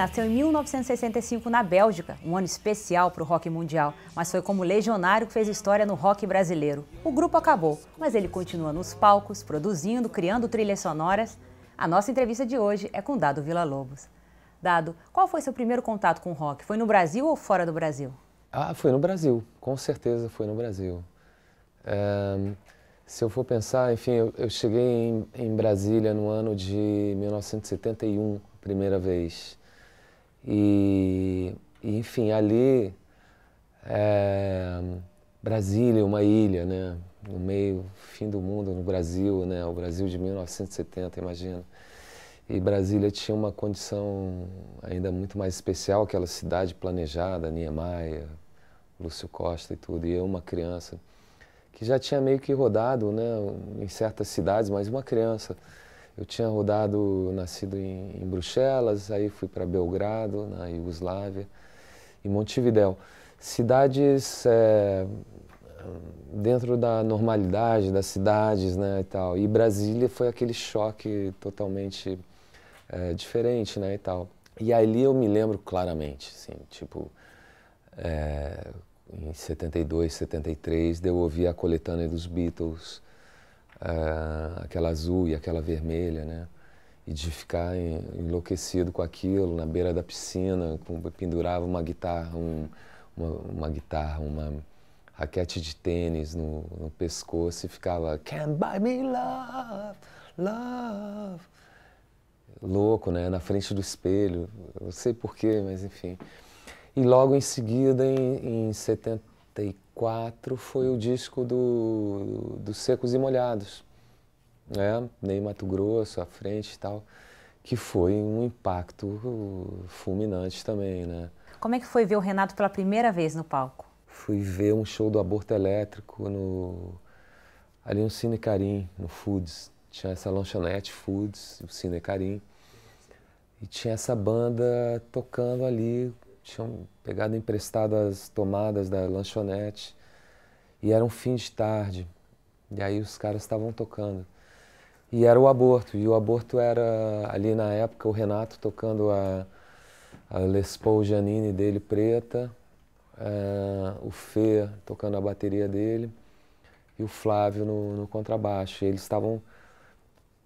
nasceu em 1965 na Bélgica, um ano especial para o rock mundial, mas foi como legionário que fez história no rock brasileiro. O grupo acabou, mas ele continua nos palcos, produzindo, criando trilhas sonoras. A nossa entrevista de hoje é com Dado Vila Lobos. Dado, qual foi seu primeiro contato com o rock? Foi no Brasil ou fora do Brasil? Ah, foi no Brasil, com certeza foi no Brasil. É, se eu for pensar, enfim, eu, eu cheguei em, em Brasília no ano de 1971 primeira vez. E, e enfim, ali é, Brasília, uma ilha, né? No meio, fim do mundo no Brasil, né? O Brasil de 1970, imagina. E Brasília tinha uma condição ainda muito mais especial, aquela cidade planejada, Niemeyer, Lúcio Costa e tudo. E eu, uma criança, que já tinha meio que rodado, né? Em certas cidades, mas uma criança eu tinha rodado, nascido em, em Bruxelas, aí fui para Belgrado, na Iugoslávia, e Montevidéu. Cidades é, dentro da normalidade das cidades, né, e tal. E Brasília foi aquele choque totalmente é, diferente, né, e tal. E ali eu me lembro claramente, assim, tipo, é, em 72, 73, eu ouvi a coletânea dos Beatles, aquela azul e aquela vermelha, né? E de ficar enlouquecido com aquilo, na beira da piscina, com, pendurava uma guitarra, um, uma, uma, guitarra, uma raquete de tênis no, no pescoço e ficava Can't buy me love, love. Louco, né? Na frente do espelho, não sei porquê, mas enfim. E logo em seguida, em, em 74, 94 foi o disco do, do Secos e Molhados, né? Ney Mato Grosso à frente e tal, que foi um impacto fulminante também, né? Como é que foi ver o Renato pela primeira vez no palco? Fui ver um show do Aborto Elétrico no ali no Cine Carim, no Foods. Tinha essa lanchonete Foods, o Cine Carim. E tinha essa banda tocando ali tinham pegado emprestadas tomadas da lanchonete e era um fim de tarde. E aí os caras estavam tocando. E era o aborto. E o aborto era, ali na época, o Renato tocando a, a Les Paul Janine dele preta, eh, o Fê tocando a bateria dele e o Flávio no, no contrabaixo. E eles estavam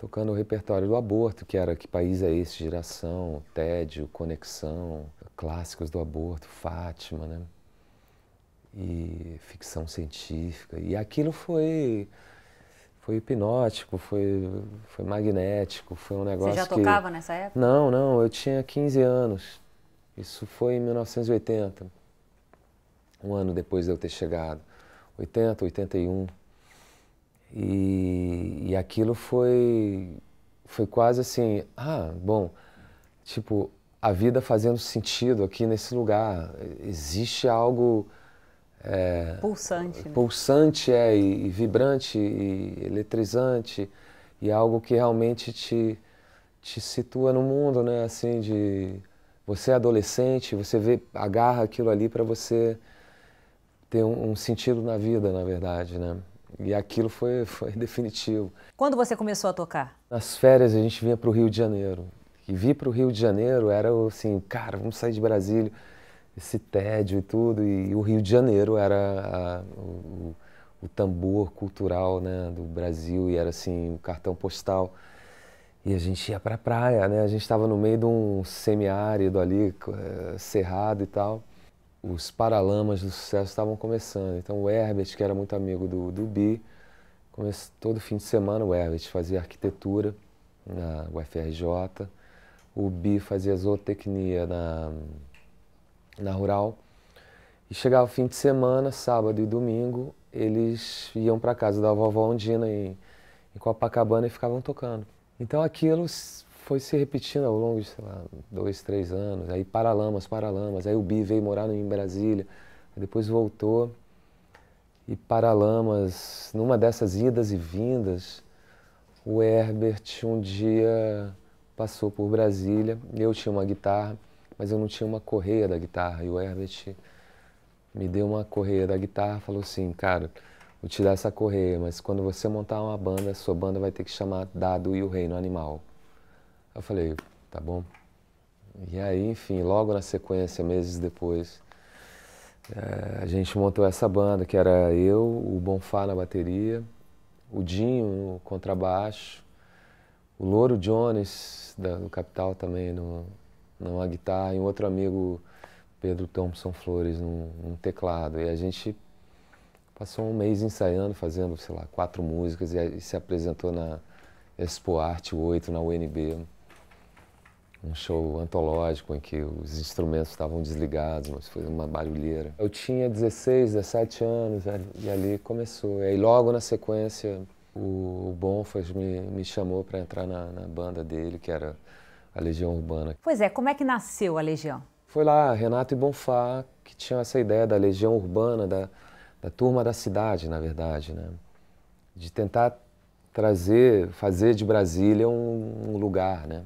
tocando o repertório do aborto, que era Que País é Esse? Geração, Tédio, Conexão, clássicos do aborto, Fátima, né? E ficção científica. E aquilo foi foi hipnótico, foi, foi magnético, foi um negócio Você já tocava que... nessa época? Não, não, eu tinha 15 anos. Isso foi em 1980, um ano depois de eu ter chegado. 80, 81. E, e aquilo foi, foi quase assim, ah, bom, tipo, a vida fazendo sentido aqui nesse lugar. Existe algo... É, pulsante. Né? Pulsante, é, e, e vibrante, e eletrizante, e algo que realmente te, te situa no mundo, né? Assim, de você é adolescente, você vê, agarra aquilo ali para você ter um, um, sentido na vida, na verdade, né? E aquilo foi, foi definitivo. Quando você começou a tocar? Nas férias a gente vinha para o Rio de Janeiro. E vir para o Rio de Janeiro era assim, cara, vamos sair de Brasília, esse tédio e tudo. E, o Rio de Janeiro era a, o, o, tambor cultural né, do Brasil e era assim, o cartão postal. E a gente ia para a praia, né? A gente estava no meio de um semiárido ali, eh, cerrado e tal os paralamas do sucesso estavam começando. Então o Herbert, que era muito amigo do, do Bi, todo fim de semana o Herbert fazia arquitetura na UFRJ, o Bi fazia zootecnia na, na Rural. E chegava o fim de semana, sábado e domingo, eles iam para casa da vovó Ondina em, em Copacabana e ficavam tocando. Então aquilo foi se repetindo ao longo de, sei lá, dois, três anos. Aí Paralamas, Paralamas. Aí o Bi veio morar em Brasília. Depois voltou. E Paralamas, numa dessas idas e vindas, o Herbert um dia passou por Brasília. Eu tinha uma guitarra, mas eu não tinha uma correia da guitarra. E o Herbert me deu uma correia da guitarra falou assim, cara, vou te dar essa correia, mas quando você montar uma banda, sua banda vai ter que chamar Dado e o Reino Animal. Eu falei, tá bom. E aí, enfim, logo na sequência, meses depois, é, a gente montou essa banda, que era eu, o Bonfá na bateria, o Dinho no contrabaixo, o Louro Jones, da, do Capital também, no, numa guitarra, e um outro amigo, Pedro Thompson Flores, num, num teclado. E a gente passou um mês ensaiando, fazendo, sei lá, quatro músicas, e, e se apresentou na Expo Arte 8, na UNB um show antológico em que os instrumentos estavam desligados, mas foi uma barulheira. Eu tinha 16, 17 anos e ali começou. E aí logo na sequência o Bonfas me, me chamou para entrar na, na, banda dele, que era a Legião Urbana. Pois é, como é que nasceu a Legião? Foi lá Renato e Bonfá que tinham essa ideia da Legião Urbana, da, da turma da cidade, na verdade, né? De tentar trazer, fazer de Brasília um, um lugar, né?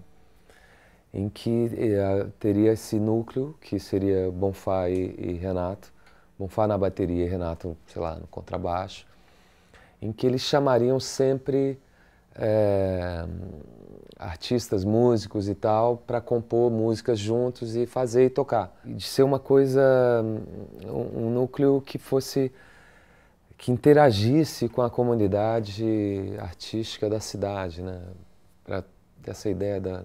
em que eh, teria esse núcleo que seria Bonfá e, e, Renato, Bonfá na bateria e Renato, sei lá, no contrabaixo, em que eles chamariam sempre eh, artistas, músicos e tal, para compor músicas juntos e fazer e tocar. De ser uma coisa, um, um núcleo que fosse que interagisse com a comunidade artística da cidade, né? Para essa ideia da,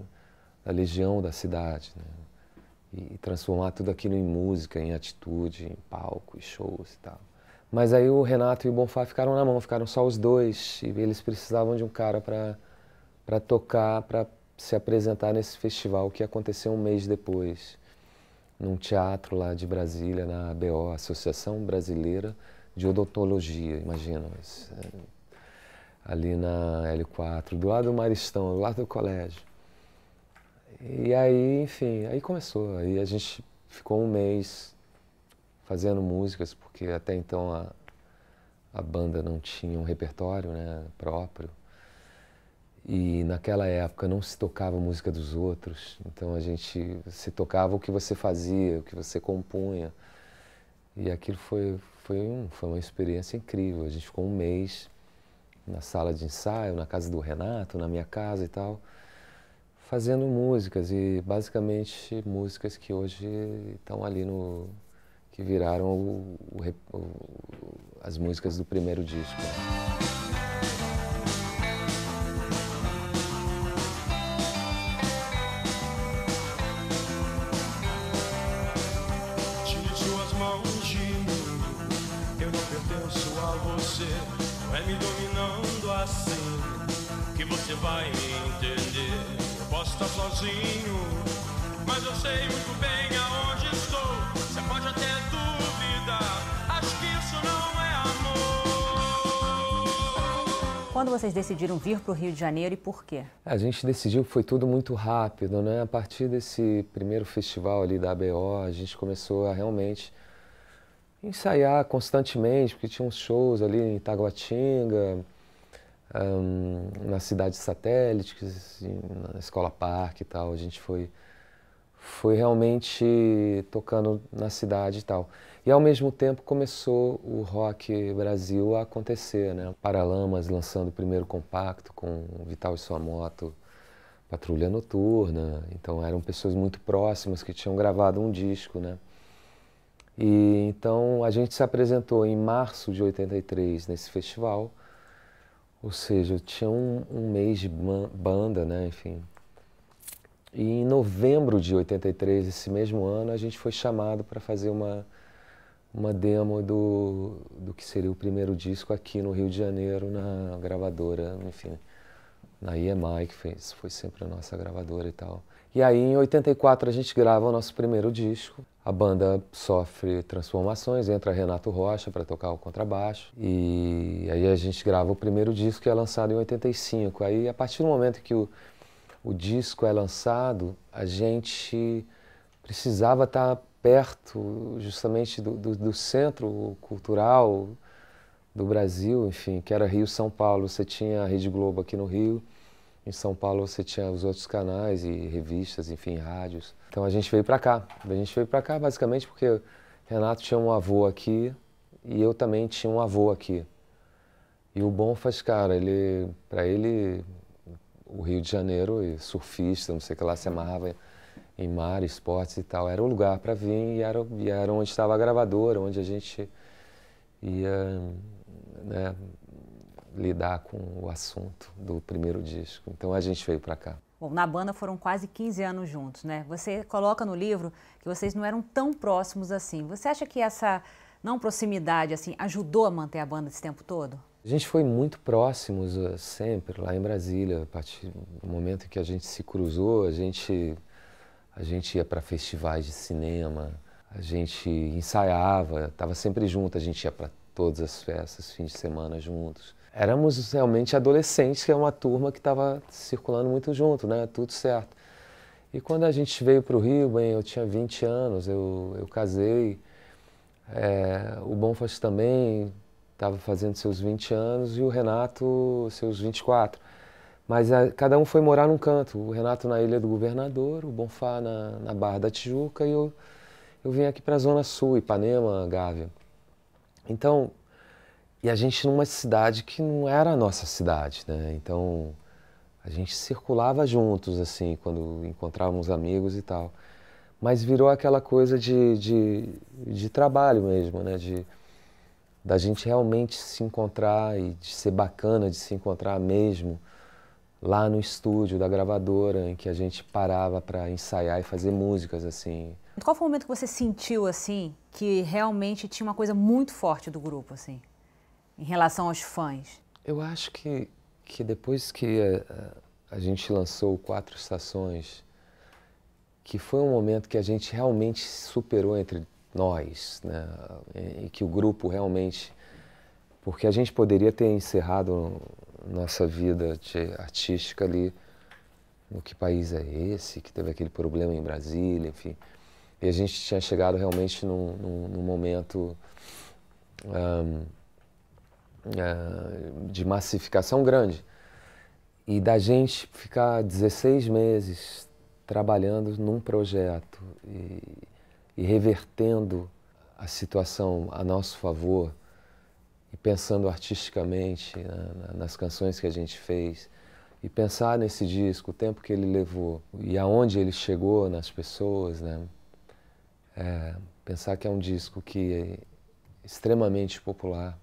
da legião da cidade. Né? E transformar tudo aquilo em música, em atitude, em palco, em shows e tal. Mas aí o Renato e o Bonfá ficaram na mão, ficaram só os dois. E eles precisavam de um cara para tocar, para se apresentar nesse festival que aconteceu um mês depois, num teatro lá de Brasília, na ABO, Associação Brasileira de Odontologia, imagina. É, ali na L4, do lado do Maristão, do lado do colégio. E aí, enfim, aí começou. Aí a gente ficou um mês fazendo músicas, porque até então a, a banda não tinha um repertório né, próprio. E naquela época não se tocava música dos outros, então a gente se tocava o que você fazia, o que você compunha. E aquilo foi, foi, um, foi uma experiência incrível. A gente ficou um mês na sala de ensaio, na casa do Renato, na minha casa e tal fazendo músicas e basicamente músicas que hoje estão ali no que viraram o, o, o, as músicas do primeiro disco. Tire suas mãos de mim, eu não pertenço a você. Não é me dominando assim que você vai está sozinho. Mas eu sei muito bem aonde estou. Você pode até duvidar, acho que isso não é amor. Quando vocês decidiram vir para o Rio de Janeiro e por quê? A gente decidiu que foi tudo muito rápido, né? A partir desse primeiro festival ali da ABO, a gente começou a realmente ensaiar constantemente, porque tinha uns shows ali em Itaguatinga, um, na cidade satélite, assim, na escola parque e tal. A gente foi, foi realmente tocando na cidade e tal. E ao mesmo tempo começou o rock Brasil a acontecer, né? Paralamas lançando o primeiro compacto com Vital e sua moto, Patrulha Noturna. Então eram pessoas muito próximas que tinham gravado um disco, né? E então a gente se apresentou em março de 83 nesse festival ou seja, eu tinha um, um mês de banda, né? Enfim. E em novembro de 83, esse mesmo ano, a gente foi chamado para fazer uma, uma demo do, do que seria o primeiro disco aqui no Rio de Janeiro, na gravadora, enfim, na EMI, que fez, foi sempre a nossa gravadora e tal. E aí, em 84, a gente grava o nosso primeiro disco. A banda sofre transformações, entra Renato Rocha para tocar o contrabaixo. E aí a gente grava o primeiro disco que é lançado em 85. Aí, a partir do momento que o, o disco é lançado, a gente precisava estar tá perto justamente do, do, do centro cultural do Brasil, enfim, que era Rio-São Paulo. Você tinha a Rede Globo aqui no Rio, em São Paulo você tinha os outros canais e revistas, enfim, rádios. Então a gente veio para cá. A gente veio para cá basicamente porque Renato tinha um avô aqui e eu também tinha um avô aqui. E o bom faz cara, ele, para ele, o Rio de Janeiro, surfista, não sei o que lá, se amarrava em mar, esportes e tal, era o lugar para vir e era, e era onde estava a gravadora, onde a gente ia né, lidar com o assunto do primeiro disco. Então a gente veio para cá. Bom, na banda foram quase 15 anos juntos, né? Você coloca no livro que vocês não eram tão próximos assim. Você acha que essa não proximidade assim ajudou a manter a banda esse tempo todo? A gente foi muito próximos eh, sempre lá em Brasília. A partir do momento que a gente se cruzou, a gente a gente ia para festivais de cinema, a gente ensaiava, estava sempre junto, a gente ia para todas as festas, fim de semana juntos éramos realmente adolescentes, que é uma turma que estava circulando muito junto, né? Tudo certo. E quando a gente veio para o Rio, bem, eu tinha 20 anos, eu, eu casei. É, o Bonfas também estava fazendo seus 20 anos e o Renato seus 24. Mas a, cada um foi morar num canto. O Renato na Ilha do Governador, o Bonfá na, na Barra da Tijuca e eu, eu vim aqui para a Zona Sul, Ipanema, Gávea. Então, e a gente numa cidade que não era a nossa cidade, né? Então a gente circulava juntos, assim, quando encontrávamos amigos e tal. Mas virou aquela coisa de, de, de trabalho mesmo, né? De, da gente realmente se encontrar e de ser bacana de se encontrar mesmo lá no estúdio da gravadora, em que a gente parava para ensaiar e fazer músicas, assim. Qual foi o momento que você sentiu, assim, que realmente tinha uma coisa muito forte do grupo, assim? em relação aos fãs? Eu acho que, que depois que eh, a, a, gente lançou Quatro Estações, que foi um momento que a gente realmente superou entre nós, né? E, e que o grupo realmente. Porque a gente poderia ter encerrado nossa vida artística ali no que país é esse, que teve aquele problema em Brasília, enfim. E a gente tinha chegado realmente num, num, num momento. Um, é, de massificação grande. E da gente ficar 16 meses trabalhando num projeto e, e revertendo a situação a nosso favor e pensando artisticamente né, nas canções que a gente fez e pensar nesse disco, o tempo que ele levou e aonde ele chegou nas pessoas, né? É, pensar que é um disco que é extremamente popular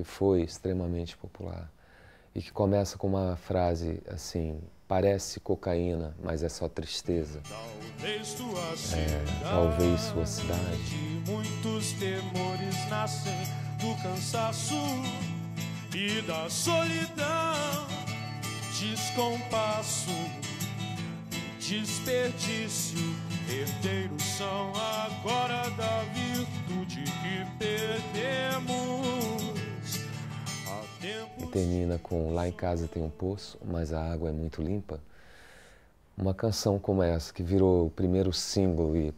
que foi extremamente popular e que começa com uma frase assim: parece cocaína, mas é só tristeza. Talvez tua é, talvez sua cidade. Muitos temores nascem do cansaço e da solidão, descompasso, desperdício. Herdeiros são agora da virtude que perdemos e termina com Lá em casa tem um poço, mas a água é muito limpa. Uma canção como essa, que virou o primeiro single e eh,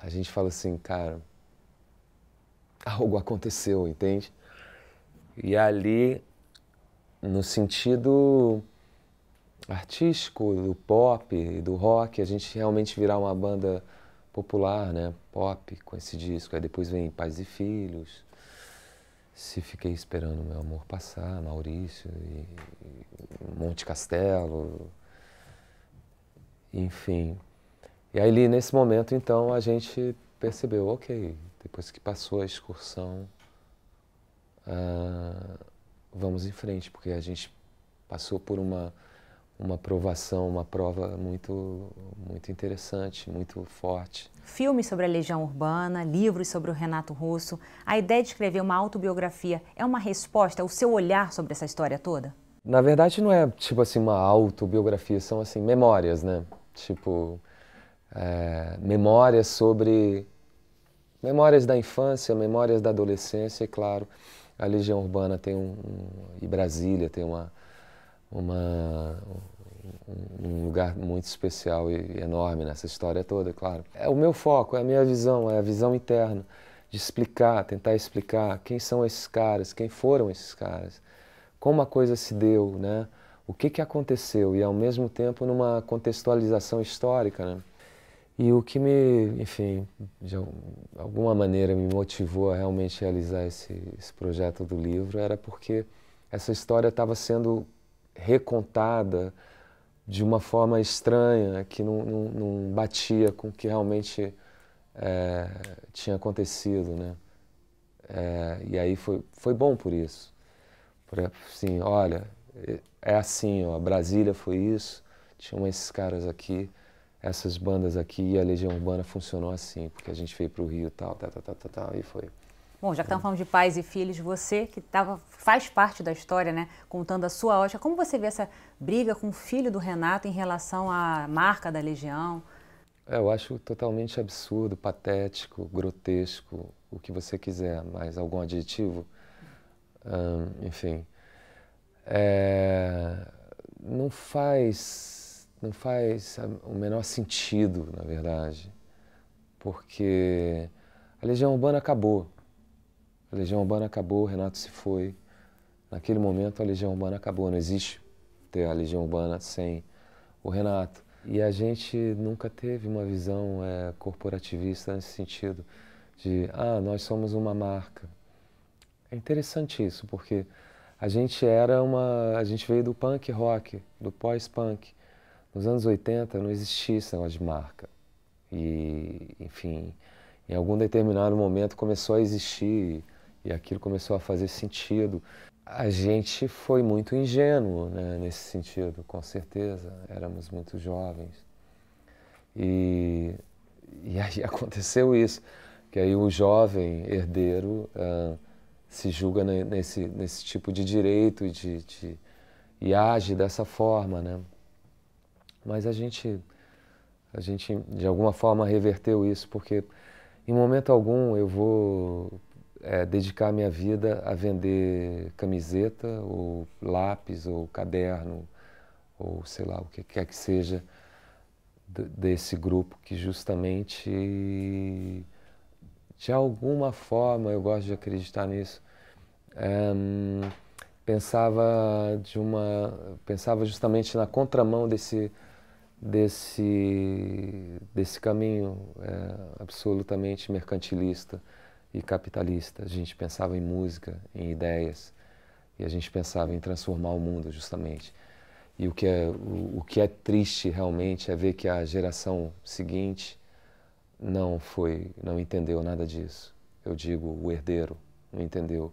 a gente fala assim, cara, algo aconteceu, entende? E ali, no sentido artístico do pop e do rock, a gente realmente virar uma banda popular, né? Pop com esse disco. Aí depois vem Pais e Filhos, se fiquei esperando meu amor passar, Maurício, e, e Monte Castelo, enfim. E aí, nesse momento, então, a gente percebeu, ok, depois que passou a excursão, ah, vamos em frente, porque a gente passou por uma uma provação, uma prova muito, muito interessante, muito forte. Filmes sobre a Legião Urbana, livros sobre o Renato Russo. A ideia de escrever uma autobiografia é uma resposta ao seu olhar sobre essa história toda? Na verdade, não é tipo assim uma autobiografia, são assim memórias, né? Tipo, é, memórias sobre. memórias da infância, memórias da adolescência, e claro, a Legião Urbana tem um, um e Brasília tem uma uma, um lugar muito especial e enorme nessa história toda, claro. É o meu foco, é a minha visão, é a visão interna de explicar, tentar explicar quem são esses caras, quem foram esses caras, como a coisa se deu, né? O que, que aconteceu e ao mesmo tempo numa contextualização histórica, né? E o que me, enfim, de alguma maneira me motivou a realmente realizar esse, esse projeto do livro era porque essa história estava sendo recontada de uma forma estranha, que não, não, não batia com o que realmente é, tinha acontecido, né? É, e aí foi, foi bom por isso. Por, assim, olha, é assim, ó, Brasília foi isso, tinham esses caras aqui, essas bandas aqui, e a Legião Urbana funcionou assim, porque a gente veio para o Rio e tal, tal, tá, tal, tá, tal, tá, tal, e foi. Bom, já que estamos falando de pais e filhos, você que tava, faz parte da história, né, contando a sua ótica, como você vê essa briga com o filho do Renato em relação à marca da Legião? É, eu acho totalmente absurdo, patético, grotesco, o que você quiser, mais algum adjetivo, hum, enfim. É, não faz, não faz o menor sentido, na verdade, porque a Legião Urbana acabou. A Legião Urbana acabou, o Renato se foi. Naquele momento a Legião Urbana acabou, não existe ter a Legião Urbana sem o Renato. E a gente nunca teve uma visão é, corporativista nesse sentido de, ah, nós somos uma marca. É interessante isso, porque a gente era uma, a gente veio do punk rock, do pós-punk. Nos anos 80 não existia esse negócio de marca. E, enfim, em algum determinado momento começou a existir e aquilo começou a fazer sentido. A gente foi muito ingênuo né, nesse sentido, com certeza. Éramos muito jovens. E, e aí aconteceu isso, que aí o jovem herdeiro uh, se julga nesse, nesse tipo de direito de, de, e age dessa forma, né? Mas a gente, a gente de alguma forma reverteu isso, porque em momento algum eu vou é, dedicar minha vida a vender camiseta ou lápis ou caderno ou sei lá o que quer que seja desse grupo que justamente de alguma forma eu gosto de acreditar nisso é, pensava de uma pensava justamente na contramão desse desse desse caminho é, absolutamente mercantilista e capitalista. A gente pensava em música, em ideias, e a gente pensava em transformar o mundo, justamente. E o que é, o, o que é triste realmente é ver que a geração seguinte não foi, não entendeu nada disso. Eu digo o herdeiro, não entendeu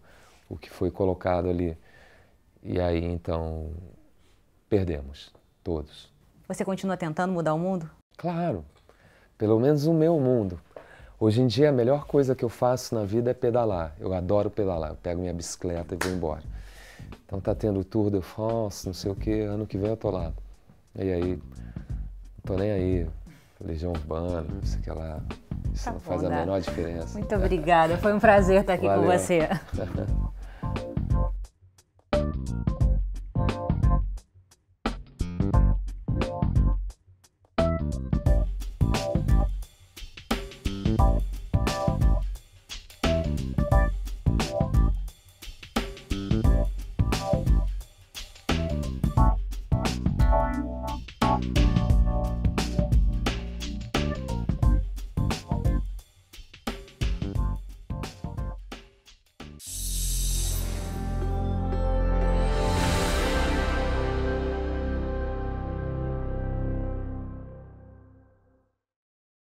o que foi colocado ali. E aí então perdemos todos. Você continua tentando mudar o mundo? Claro. Pelo menos o meu mundo, Hoje em dia, a melhor coisa que eu faço na vida é pedalar. Eu adoro pedalar. Eu pego minha bicicleta e vou embora. Então tá tendo o Tour de France, não sei o que, ano que vem eu tô lá. E aí, tô nem aí. Legião Urbana, não sei o que lá. Isso tá não bom, faz a dá. Né? menor diferença. Muito obrigada, foi um prazer estar aqui Valeu. com você.